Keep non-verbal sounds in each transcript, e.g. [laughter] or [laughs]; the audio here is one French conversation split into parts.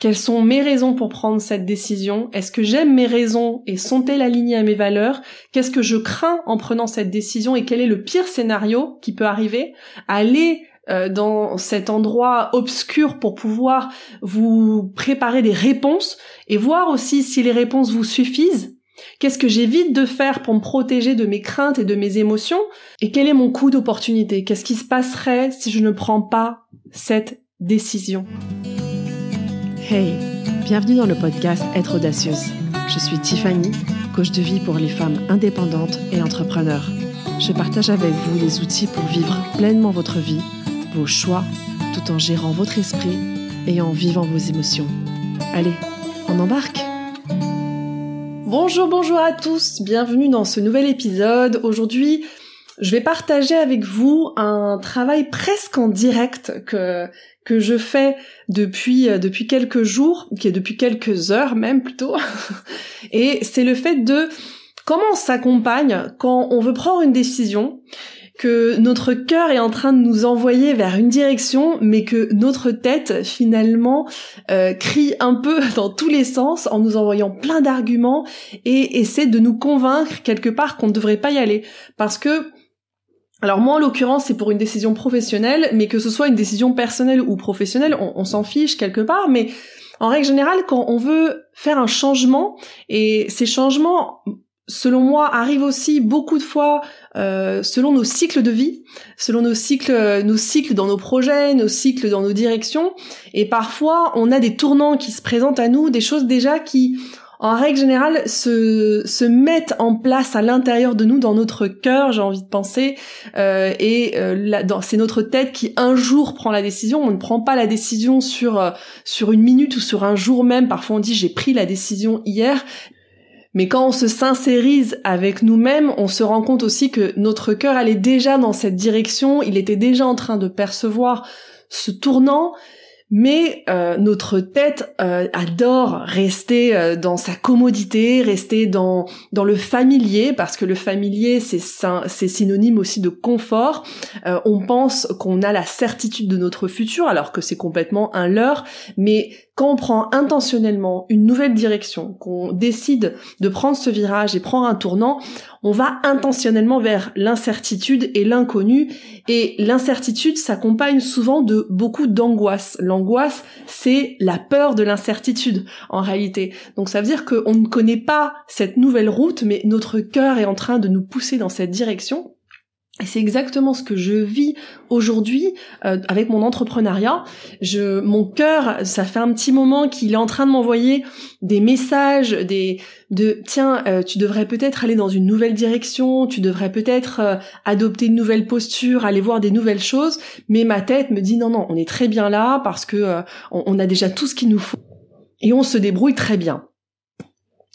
Quelles sont mes raisons pour prendre cette décision Est-ce que j'aime mes raisons et sont-elles alignées à mes valeurs Qu'est-ce que je crains en prenant cette décision et quel est le pire scénario qui peut arriver Aller euh, dans cet endroit obscur pour pouvoir vous préparer des réponses et voir aussi si les réponses vous suffisent Qu'est-ce que j'évite de faire pour me protéger de mes craintes et de mes émotions Et quel est mon coût d'opportunité Qu'est-ce qui se passerait si je ne prends pas cette décision Hey, bienvenue dans le podcast Être audacieuse. Je suis Tiffany, coach de vie pour les femmes indépendantes et entrepreneurs. Je partage avec vous les outils pour vivre pleinement votre vie, vos choix, tout en gérant votre esprit et en vivant vos émotions. Allez, on embarque Bonjour, bonjour à tous, bienvenue dans ce nouvel épisode. Aujourd'hui, je vais partager avec vous un travail presque en direct que que je fais depuis euh, depuis quelques jours, qui est depuis quelques heures même plutôt. [laughs] Et c'est le fait de comment on s'accompagne quand on veut prendre une décision que notre cœur est en train de nous envoyer vers une direction, mais que notre tête finalement euh, crie un peu [laughs] dans tous les sens en nous envoyant plein d'arguments et essaie de nous convaincre quelque part qu'on ne devrait pas y aller. Parce que alors moi, en l'occurrence, c'est pour une décision professionnelle, mais que ce soit une décision personnelle ou professionnelle, on, s'en fiche quelque part, mais en règle générale, quand on veut faire un changement, et ces changements, selon moi, arrivent aussi beaucoup de fois euh, selon nos cycles de vie, selon nos cycles, euh, nos cycles dans nos projets, nos cycles dans nos directions, et parfois on a des tournants qui se présentent à nous, des choses déjà qui en règle générale, se, se mettent en place à l'intérieur de nous, dans notre cœur, j'ai envie de penser, euh, et euh, c'est notre tête qui un jour prend la décision. On ne prend pas la décision sur euh, sur une minute ou sur un jour même. Parfois, on dit j'ai pris la décision hier. Mais quand on se sincérise avec nous-mêmes, on se rend compte aussi que notre cœur allait déjà dans cette direction, il était déjà en train de percevoir ce tournant, mais euh, notre tête euh, adore rester euh, dans sa commodité, rester dans, dans le familier, parce que le familier, c'est synonyme aussi de confort. on pense qu'on a la certitude de notre futur, alors que c'est complètement un leurre, mais quand on prend intentionnellement une nouvelle direction, qu'on décide de prendre ce virage et prendre un tournant, on va intentionnellement vers l'incertitude et l'inconnu. Et l'incertitude s'accompagne souvent de beaucoup d'angoisse. L'angoisse, c'est la peur de l'incertitude, en réalité. Donc ça veut dire qu'on ne connaît pas cette nouvelle route, mais notre cœur est en train de nous pousser dans cette direction. Et c'est exactement ce que je vis aujourd'hui euh, avec mon entrepreneuriat. Je, mon cœur, ça fait un petit moment qu'il est en train de m'envoyer des messages, des de tiens, euh, tu devrais peut-être aller dans une nouvelle direction, tu devrais peut-être euh, adopter une nouvelle posture, aller voir des nouvelles choses. Mais ma tête me dit non non, on est très bien là parce que on a déjà tout ce qu'il nous faut et on se débrouille très bien.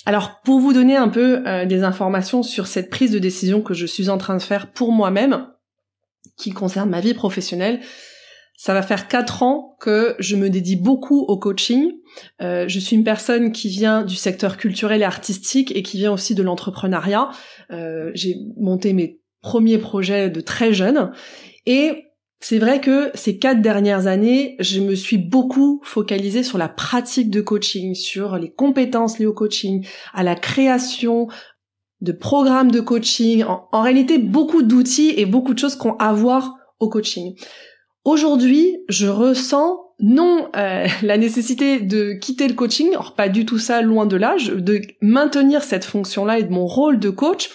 Alors pour vous donner un peu euh, des informations sur cette prise de décision que je suis en train de faire pour moi-même, qui concerne ma vie professionnelle, ça va faire quatre ans que je me dédie beaucoup au coaching. Euh, je suis une personne qui vient du secteur culturel et artistique et qui vient aussi de l'entrepreneuriat. Euh, j'ai monté mes premiers projets de très jeune et c'est vrai que ces quatre dernières années, je me suis beaucoup focalisée sur la pratique de coaching, sur les compétences liées au coaching, à la création de programmes de coaching, en, réalité beaucoup d'outils et beaucoup de choses qu'on à voir au coaching. Aujourd'hui, je ressens non euh, [laughs] la nécessité de quitter le coaching, or pas du tout ça, loin de là, de maintenir cette fonction-là et de mon rôle de coach,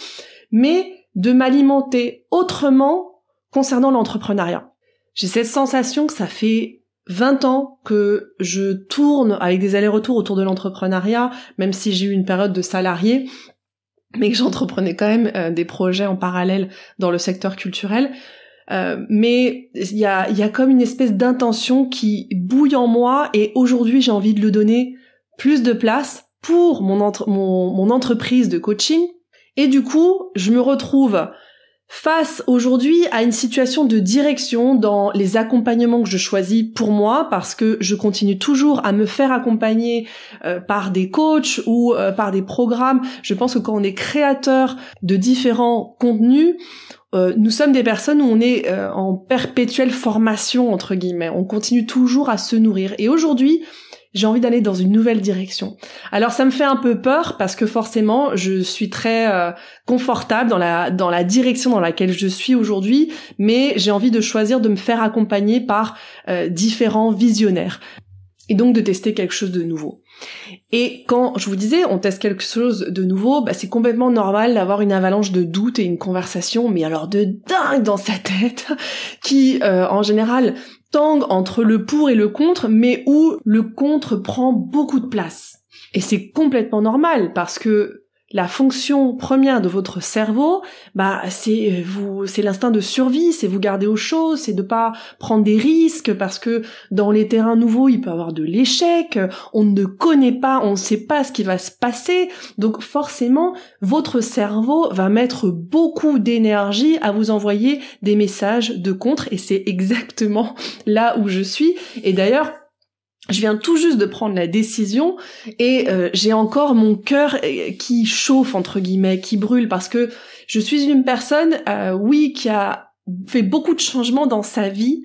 mais de m'alimenter autrement concernant l'entrepreneuriat. J'ai cette sensation que ça fait 20 ans que je tourne avec des allers-retours autour de l'entrepreneuriat, même si j'ai eu une période de salarié, mais que j'entreprenais quand même euh, des projets en parallèle dans le secteur culturel. Euh, mais il y a, comme une espèce d'intention qui bouille en moi et aujourd'hui j'ai envie de le donner plus de place pour mon entreprise de coaching. Et du coup, je me retrouve face aujourd'hui à une situation de direction dans les accompagnements que je choisis pour moi parce que je continue toujours à me faire accompagner euh, par des coachs ou euh, par des programmes. Je pense que quand on est créateur de différents contenus, euh, nous sommes des personnes où on est en perpétuelle formation entre guillemets. On continue toujours à se nourrir. Et aujourd'hui, j'ai envie d'aller dans une nouvelle direction. Alors ça me fait un peu peur parce que forcément je suis très euh, confortable dans la dans la direction dans laquelle je suis aujourd'hui, mais j'ai envie de choisir de me faire accompagner par euh, différents visionnaires et donc de tester quelque chose de nouveau. Et quand je vous disais on teste quelque chose de nouveau, bah c'est complètement normal d'avoir une avalanche de doutes et une conversation, mais alors de dingue dans sa tête, [laughs] qui euh, en général Tang entre le pour et le contre, mais où le contre prend beaucoup de place. Et c'est complètement normal parce que la fonction première de votre cerveau, bah c'est euh, vous, c'est l'instinct de survie, c'est vous garder aux choses, c'est de pas prendre des risques parce que dans les terrains nouveaux il peut y avoir de l'échec, on ne connaît pas, on ne sait pas ce qui va se passer, donc forcément votre cerveau va mettre beaucoup d'énergie à vous envoyer des messages de contre et c'est exactement là où je suis et d'ailleurs je viens tout juste de prendre la décision et euh, j'ai encore mon cœur euh, qui chauffe entre guillemets, qui brûle parce que je suis une personne, euh, oui, qui a fait beaucoup de changements dans sa vie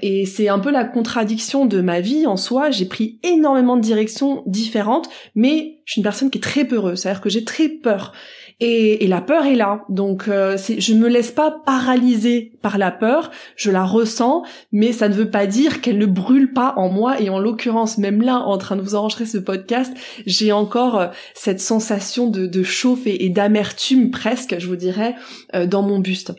et c'est un peu la contradiction de ma vie en soi. J'ai pris énormément de directions différentes, mais je suis une personne qui est très peureuse, c'est-à-dire que j'ai très peur et, la peur est là. Donc euh, c'est, je me laisse pas paralyser par la peur, je la ressens, mais ça ne veut pas dire qu'elle ne brûle pas en moi. Et en l'occurrence, même là, en train de vous enregistrer ce podcast, j'ai encore euh, cette sensation de, de chauffe et, d'amertume presque, je vous dirais, euh, dans mon buste.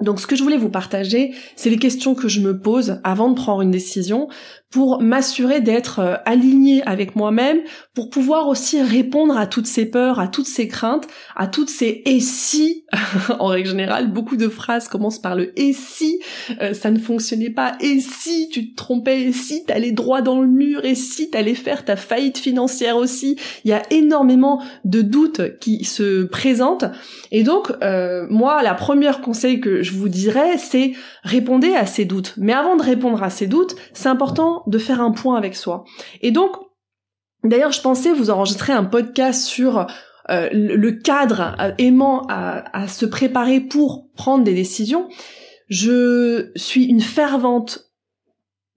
Donc ce que je voulais vous partager, c'est les questions que je me pose avant de prendre une décision pour m'assurer d'être euh, aligné avec moi-même, pour pouvoir aussi répondre à toutes ces peurs, à toutes ces craintes, à toutes ces et si, [laughs] en règle générale, beaucoup de phrases commencent par le et si euh, euh, ça ne fonctionnait pas, et si tu te trompais, et si t'allais droit dans le mur, et si t'allais faire ta faillite financière aussi. Il y a énormément de doutes qui se présentent. Et donc, moi, la première conseil que je vous dirais, c'est répondez à ces doutes. Mais avant de répondre à ces doutes, c'est important de faire un point avec soi. Et donc, d'ailleurs, je pensais vous enregistrer un podcast sur euh, le cadre euh, aimant à se préparer pour prendre des décisions. Je suis une fervente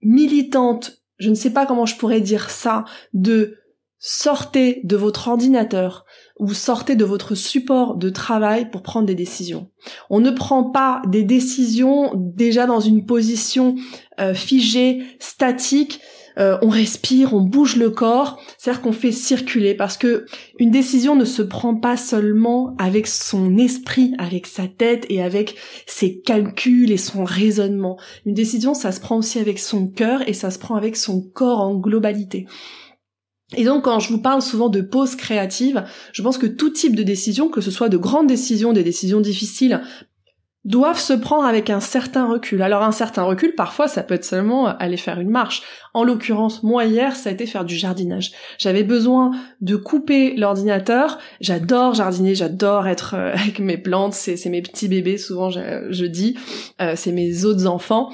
militante, je ne sais pas comment je pourrais dire ça, de Sortez de votre ordinateur ou sortez de votre support de travail pour prendre des décisions. On ne prend pas des décisions déjà dans une position euh, figée, statique. Euh, on respire, on bouge le corps, c'est-à-dire qu'on fait circuler parce que une décision ne se prend pas seulement avec son esprit, avec sa tête et avec ses calculs et son raisonnement. Une décision, ça se prend aussi avec son cœur et ça se prend avec son corps en globalité. Et donc quand je vous parle souvent de pause créative, je pense que tout type de décision, que ce soit de grandes décisions, des décisions difficiles, doivent se prendre avec un certain recul. Alors un certain recul, parfois, ça peut être seulement aller faire une marche. En l'occurrence, moi hier, ça a été faire du jardinage. J'avais besoin de couper l'ordinateur. J'adore jardiner, j'adore être euh, avec mes plantes, c'est mes petits bébés, souvent je, dis, euh, c'est mes autres enfants.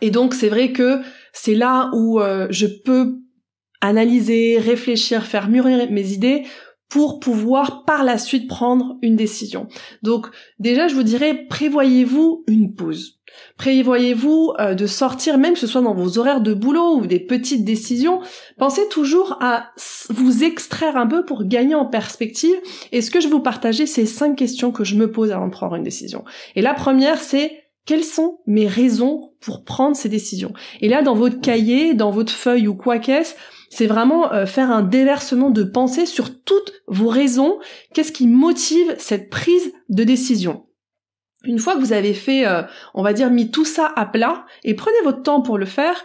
Et donc c'est vrai que c'est là où euh, je peux analyser, réfléchir, faire mûrir mes idées pour pouvoir par la suite prendre une décision. Donc déjà, je vous dirais, prévoyez-vous une pause. Prévoyez-vous euh, de sortir, même que ce soit dans vos horaires de boulot ou des petites décisions, pensez toujours à vous extraire un peu pour gagner en perspective. Et ce que je vous partager, c'est cinq questions que je me pose avant de prendre une décision. Et la première, c'est quelles sont mes raisons pour prendre ces décisions Et là, dans votre cahier, dans votre feuille ou quoi qu'est-ce, c'est vraiment euh, faire un déversement de pensée sur toutes vos raisons. Qu'est-ce qui motive cette prise de décision Une fois que vous avez fait, euh, on va dire, mis tout ça à plat, et prenez votre temps pour le faire,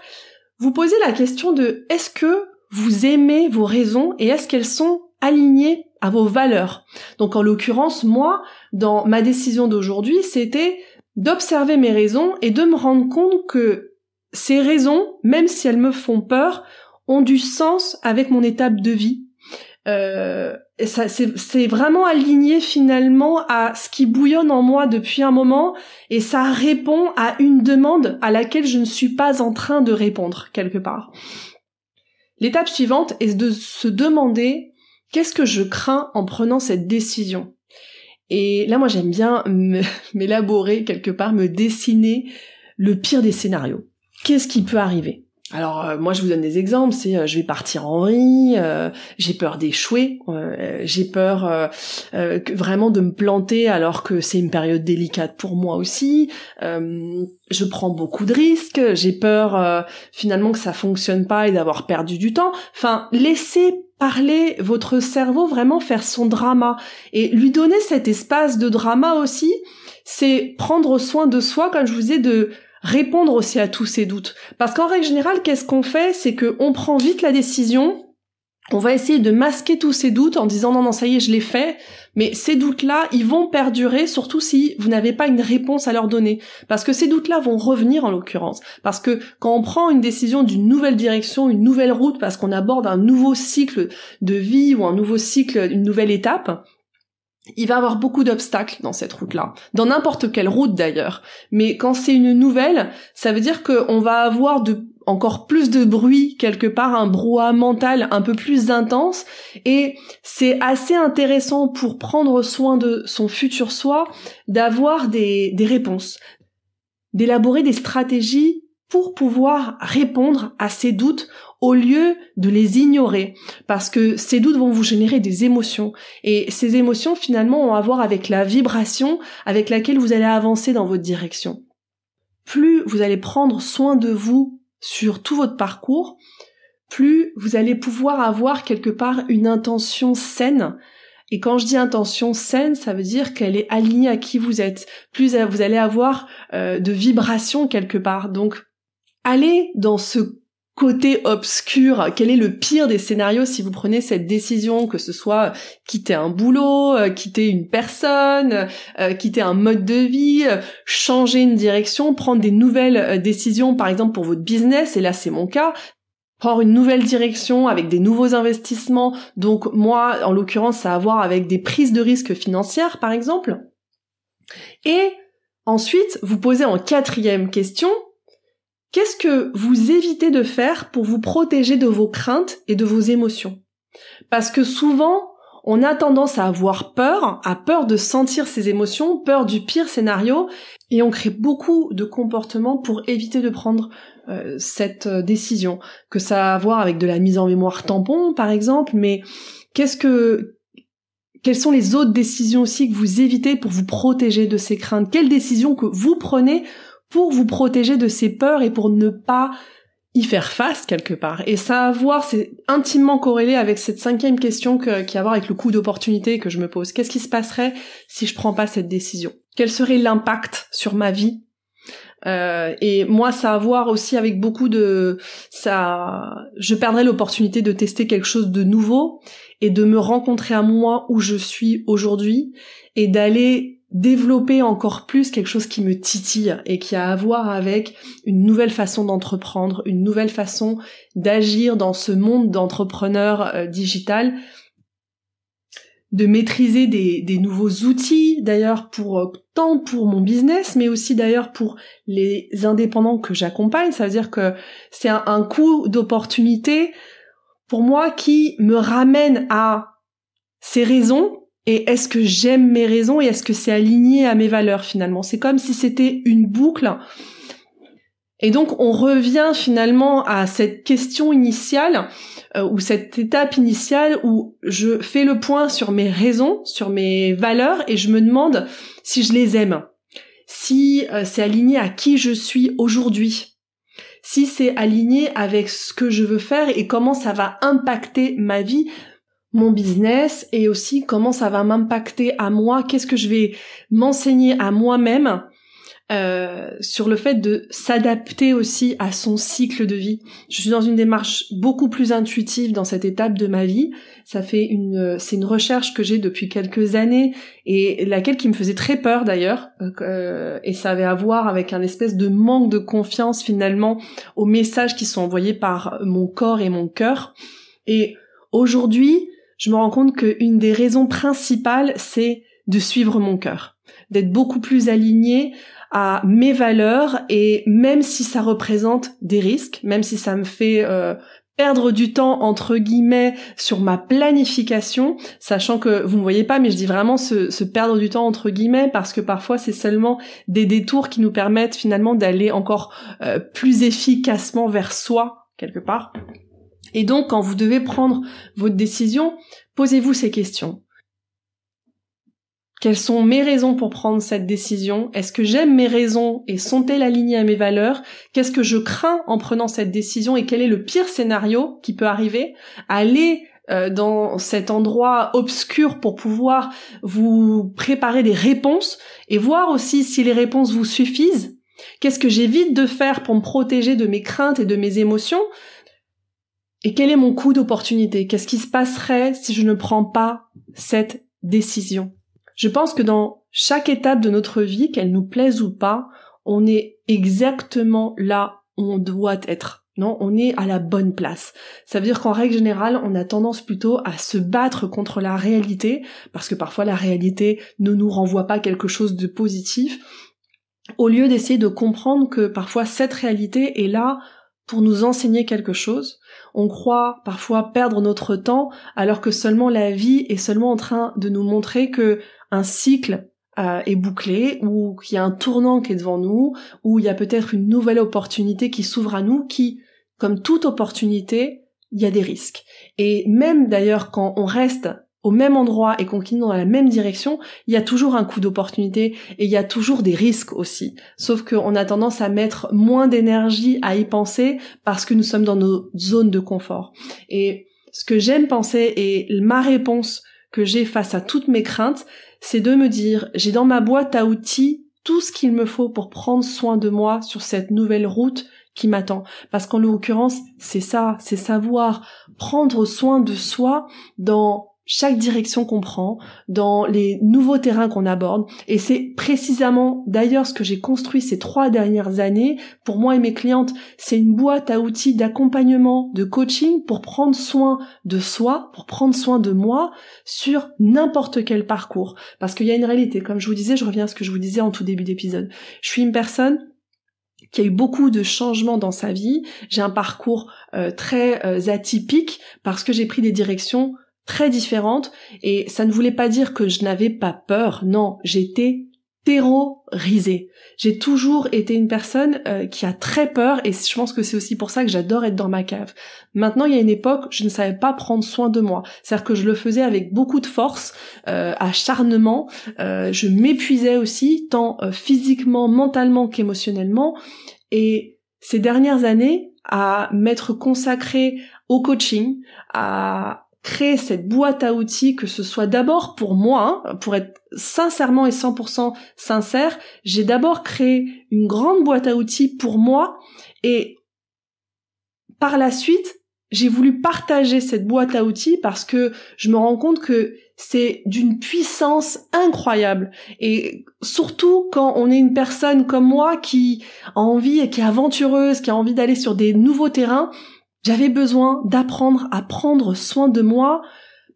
vous posez la question de est-ce que vous aimez vos raisons et est-ce qu'elles sont alignées à vos valeurs. Donc en l'occurrence, moi, dans ma décision d'aujourd'hui, c'était d'observer mes raisons et de me rendre compte que ces raisons, même si elles me font peur, ont du sens avec mon étape de vie. Euh, c'est vraiment aligné finalement à ce qui bouillonne en moi depuis un moment et ça répond à une demande à laquelle je ne suis pas en train de répondre quelque part. L'étape suivante est de se demander qu'est-ce que je crains en prenant cette décision et là, moi, j'aime bien [laughs] m'élaborer quelque part, me dessiner le pire des scénarios. Qu'est-ce qui peut arriver alors euh, moi je vous donne des exemples, c'est euh, je vais partir en riz. Euh, j'ai peur d'échouer, j'ai peur vraiment de me planter alors que c'est une période délicate pour moi aussi, je prends beaucoup de risques, j'ai peur finalement que ça fonctionne pas et d'avoir perdu du temps. Enfin, laissez parler, votre cerveau vraiment faire son drama et lui donner cet espace de drama aussi, c'est prendre soin de soi, comme je vous ai de répondre aussi à tous ces doutes. Parce qu'en règle générale, qu'est-ce qu'on fait C'est que prend vite la décision on va essayer de masquer tous ces doutes en disant non, non, ça y est, je l'ai fait. Mais ces doutes-là, ils vont perdurer, surtout si vous n'avez pas une réponse à leur donner. Parce que ces doutes-là vont revenir en l'occurrence. Parce que quand on prend une décision d'une nouvelle direction, une nouvelle route, parce qu'on aborde un nouveau cycle de vie ou un nouveau cycle, une nouvelle étape, il va avoir beaucoup d'obstacles dans cette route-là, dans n'importe quelle route d'ailleurs. Mais quand c'est une nouvelle, ça veut dire qu'on va avoir de, encore plus de bruit quelque part, un brouhaha mental un peu plus intense, et c'est assez intéressant pour prendre soin de son futur soi d'avoir des réponses, d'élaborer des stratégies pour pouvoir répondre à ces doutes au lieu de les ignorer parce que ces doutes vont vous générer des émotions et ces émotions finalement ont à voir avec la vibration avec laquelle vous allez avancer dans votre direction. Plus vous allez prendre soin de vous sur tout votre parcours, plus vous allez pouvoir avoir quelque part une intention saine et quand je dis intention saine, ça veut dire qu'elle est alignée à qui vous êtes. Plus vous allez avoir euh, de vibrations quelque part. Donc aller dans ce côté obscur Quel est le pire des scénarios si vous prenez cette décision, que ce soit euh, quitter un boulot, euh, quitter une personne, euh, quitter un mode de vie, changer une direction, prendre des nouvelles décisions, par exemple pour votre business, et là c'est mon cas, prendre une nouvelle direction avec des nouveaux investissements, donc moi en l'occurrence ça a à voir avec des prises de risques financières par exemple. Et ensuite, vous posez en quatrième question, Qu'est-ce que vous évitez de faire pour vous protéger de vos craintes et de vos émotions Parce que souvent, on a tendance à avoir peur, à peur de sentir ses émotions, peur du pire scénario, et on crée beaucoup de comportements pour éviter de prendre euh, cette euh, décision. Que ça a à voir avec de la mise en mémoire tampon, par exemple, mais qu'est-ce que quelles sont les autres décisions aussi que vous évitez pour vous protéger de ces craintes Quelles décisions que vous prenez pour vous protéger de ces peurs et pour ne pas y faire face quelque part. Et ça a voir, c'est intimement corrélé avec cette cinquième question qui a à voir avec le coût d'opportunité que je me pose. Qu'est-ce qui se passerait si je prends pas cette décision Quel serait l'impact sur ma vie euh, et moi, ça a voir aussi avec beaucoup de ça. Je perdrais l'opportunité de tester quelque chose de nouveau et de me rencontrer à moi où je suis aujourd'hui et d'aller développer encore plus quelque chose qui me titille et qui a à voir avec une nouvelle façon d'entreprendre, une nouvelle façon d'agir dans ce monde d'entrepreneur euh, digital, de maîtriser des, nouveaux outils d'ailleurs pour euh, tant pour mon business mais aussi d'ailleurs pour les indépendants que j'accompagne. Ça veut dire que c'est un coup d'opportunité pour moi qui me ramène à ces raisons et est-ce que j'aime mes raisons et est-ce que c'est aligné à mes valeurs finalement C'est comme si c'était une boucle. Et donc on revient finalement à cette question initiale euh, ou cette étape initiale où je fais le point sur mes raisons, sur mes valeurs et je me demande si je les aime, si euh, c'est aligné à qui je suis aujourd'hui, si c'est aligné avec ce que je veux faire et comment ça va impacter ma vie, mon business et aussi comment ça va m'impacter à moi, qu'est-ce que je vais m'enseigner à moi-même euh, sur le fait de s'adapter aussi à son cycle de vie. Je suis dans une démarche beaucoup plus intuitive dans cette étape de ma vie. Ça fait une, c'est une recherche que j'ai depuis quelques années et laquelle qui me faisait très peur d'ailleurs. Euh, et ça avait à voir avec un espèce de manque de confiance finalement aux messages qui sont envoyés par mon corps et mon cœur. Et aujourd'hui, je me rends compte qu'une des raisons principales, c'est de suivre mon cœur, d'être beaucoup plus aligné à mes valeurs et même si ça représente des risques, même si ça me fait euh, perdre du temps entre guillemets sur ma planification, sachant que vous me voyez pas, mais je dis vraiment se, perdre du temps entre guillemets parce que parfois c'est seulement des détours qui nous permettent finalement d'aller encore euh, plus efficacement vers soi quelque part. Et donc, quand vous devez prendre votre décision, posez-vous ces questions. Quelles sont mes raisons pour prendre cette décision Est-ce que j'aime mes raisons et sont-elles alignées à mes valeurs Qu'est-ce que je crains en prenant cette décision et quel est le pire scénario qui peut arriver Aller euh, dans cet endroit obscur pour pouvoir vous préparer des réponses et voir aussi si les réponses vous suffisent. Qu'est-ce que j'évite de faire pour me protéger de mes craintes et de mes émotions et quel est mon coût d'opportunité Qu'est-ce qui se passerait si je ne prends pas cette décision Je pense que dans chaque étape de notre vie, qu'elle nous plaise ou pas, on est exactement là où on doit être. Non, on est à la bonne place. Ça veut dire qu'en règle générale, on a tendance plutôt à se battre contre la réalité, parce que parfois la réalité ne nous renvoie pas quelque chose de positif, au lieu d'essayer de comprendre que parfois cette réalité est là pour nous enseigner quelque chose. On croit parfois perdre notre temps alors que seulement la vie est seulement en train de nous montrer que un cycle euh, est bouclé ou qu'il y a un tournant qui est devant nous ou il y a peut-être une nouvelle opportunité qui s'ouvre à nous qui, comme toute opportunité, il y a des risques. Et même d'ailleurs quand on reste au même endroit et qu'on continue dans la même direction, il y a toujours un coup d'opportunité et il y a toujours des risques aussi. Sauf qu'on a tendance à mettre moins d'énergie à y penser parce que nous sommes dans nos zones de confort. Et ce que j'aime penser et ma réponse que j'ai face à toutes mes craintes, c'est de me dire, j'ai dans ma boîte à outils tout ce qu'il me faut pour prendre soin de moi sur cette nouvelle route qui m'attend. Parce qu'en l'occurrence, c'est ça, c'est savoir prendre soin de soi dans chaque direction qu'on prend, dans les nouveaux terrains qu'on aborde. Et c'est précisément d'ailleurs ce que j'ai construit ces trois dernières années pour moi et mes clientes. C'est une boîte à outils d'accompagnement, de coaching pour prendre soin de soi, pour prendre soin de moi sur n'importe quel parcours. Parce qu'il y a une réalité. Comme je vous disais, je reviens à ce que je vous disais en tout début d'épisode. Je suis une personne qui a eu beaucoup de changements dans sa vie. J'ai un parcours euh, très euh, atypique parce que j'ai pris des directions très différente, et ça ne voulait pas dire que je n'avais pas peur, non, j'étais terrorisée. J'ai toujours été une personne euh, qui a très peur et je pense que c'est aussi pour ça que j'adore être dans ma cave. Maintenant, il y a une époque, je ne savais pas prendre soin de moi. C'est-à-dire que je le faisais avec beaucoup de force, euh, acharnement. Euh, je m'épuisais aussi, tant physiquement, mentalement qu'émotionnellement. Et ces dernières années, à m'être consacrée au coaching, à créer cette boîte à outils, que ce soit d'abord pour moi, hein, pour être sincèrement et 100% sincère, j'ai d'abord créé une grande boîte à outils pour moi et par la suite, j'ai voulu partager cette boîte à outils parce que je me rends compte que c'est d'une puissance incroyable. Et surtout quand on est une personne comme moi qui a envie et qui est aventureuse, qui a envie d'aller sur des nouveaux terrains, j'avais besoin d'apprendre à prendre soin de moi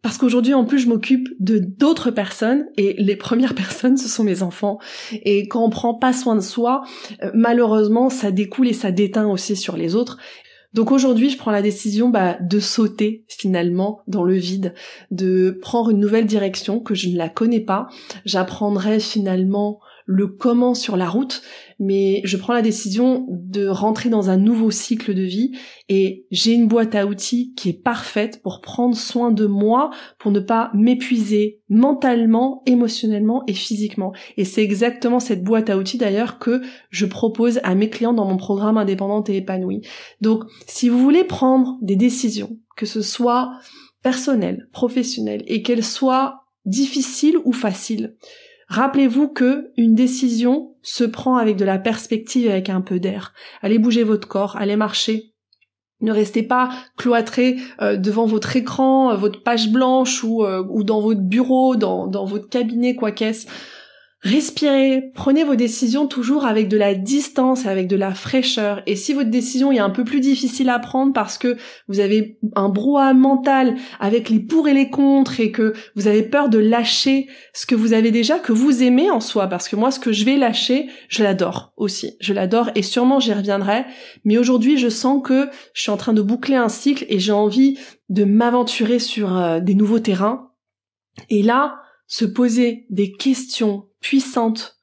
parce qu'aujourd'hui en plus je m'occupe de d'autres personnes et les premières [laughs] personnes ce sont mes enfants et quand on prend pas soin de soi euh, malheureusement ça découle et ça déteint aussi sur les autres donc aujourd'hui, je prends la décision bah, de sauter finalement dans le vide, de prendre une nouvelle direction que je ne la connais pas. J'apprendrai finalement le comment sur la route, mais je prends la décision de rentrer dans un nouveau cycle de vie et j'ai une boîte à outils qui est parfaite pour prendre soin de moi, pour ne pas m'épuiser mentalement, émotionnellement et physiquement. Et c'est exactement cette boîte à outils d'ailleurs que je propose à mes clients dans mon programme indépendante et épanouie. Donc, si vous voulez prendre des décisions, que ce soit personnelles, professionnelles, et qu'elles soient difficiles ou faciles, Rappelez-vous que une décision se prend avec de la perspective, et avec un peu d'air. Allez bouger votre corps, allez marcher. Ne restez pas cloîtré euh, devant votre écran, euh, votre page blanche ou, euh, ou dans votre bureau, dans, dans votre cabinet, quoi qu'est-ce. Respirez, prenez vos décisions toujours avec de la distance, avec de la fraîcheur. Et si votre décision est un peu plus difficile à prendre parce que vous avez un brouhaha mental avec les pour et les contre et que vous avez peur de lâcher ce que vous avez déjà, que vous aimez en soi, parce que moi ce que je vais lâcher, je l'adore aussi. Je l'adore et sûrement j'y reviendrai. Mais aujourd'hui je sens que je suis en train de boucler un cycle et j'ai envie de m'aventurer sur euh, des nouveaux terrains. Et là, se poser des questions puissantes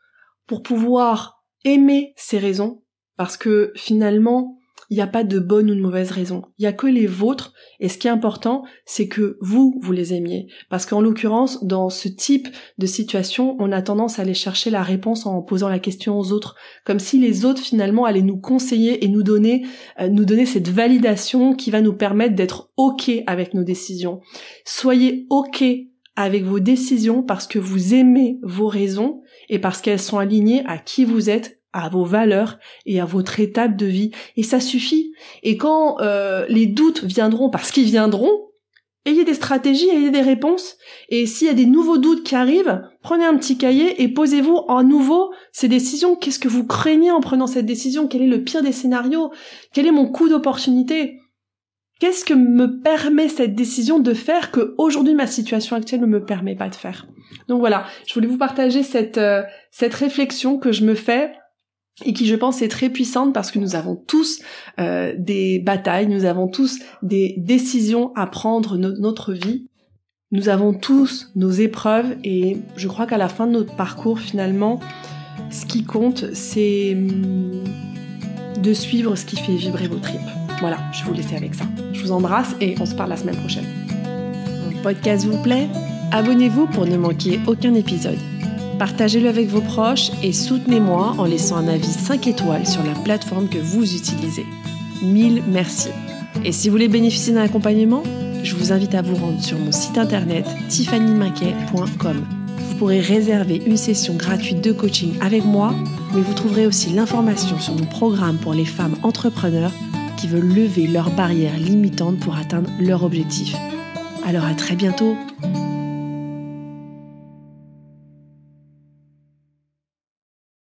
pour pouvoir aimer ces raisons, parce que finalement, il n'y a pas de bonnes ou de mauvaises raisons. Il n'y a que les vôtres. Et ce qui est important, c'est que vous, vous les aimiez. Parce qu'en l'occurrence, dans ce type de situation, on a tendance à aller chercher la réponse en posant la question aux autres. Comme si les autres, finalement, allaient nous conseiller et nous donner, euh, nous donner cette validation qui va nous permettre d'être OK avec nos décisions. Soyez OK avec vos décisions parce que vous aimez vos raisons et parce qu'elles sont alignées à qui vous êtes à vos valeurs et à votre étape de vie. Et ça suffit. Et quand euh, les doutes viendront, parce qu'ils viendront, ayez des stratégies, ayez des réponses. Et s'il y a des nouveaux doutes qui arrivent, prenez un petit cahier et posez-vous en nouveau ces décisions. Qu'est-ce que vous craignez en prenant cette décision Quel est le pire des scénarios Quel est mon coût d'opportunité Qu'est-ce que me permet cette décision de faire que aujourd'hui ma situation actuelle ne me permet pas de faire Donc voilà, je voulais vous partager cette, euh, cette réflexion que je me fais et qui je pense est très puissante parce que nous avons tous euh, des batailles, nous avons tous des décisions à prendre notre vie. Nous avons tous nos épreuves et je crois qu'à la fin de notre parcours finalement, ce qui compte c'est hum, de suivre ce qui fait vibrer vos tripes. Voilà, je vous laisse avec ça. Je vous embrasse et on se parle la semaine prochaine. Mon podcast vous plaît Abonnez-vous pour ne manquer aucun épisode. Partagez-le avec vos proches et soutenez-moi en laissant un avis 5 étoiles sur la plateforme que vous utilisez. Mille merci. Et si vous voulez bénéficier d'un accompagnement, je vous invite à vous rendre sur mon site internet tiffanymaquet.com. Vous pourrez réserver une session gratuite de coaching avec moi, mais vous trouverez aussi l'information sur mon programme pour les femmes entrepreneurs qui veulent lever leurs barrières limitantes pour atteindre leur objectif. Alors à très bientôt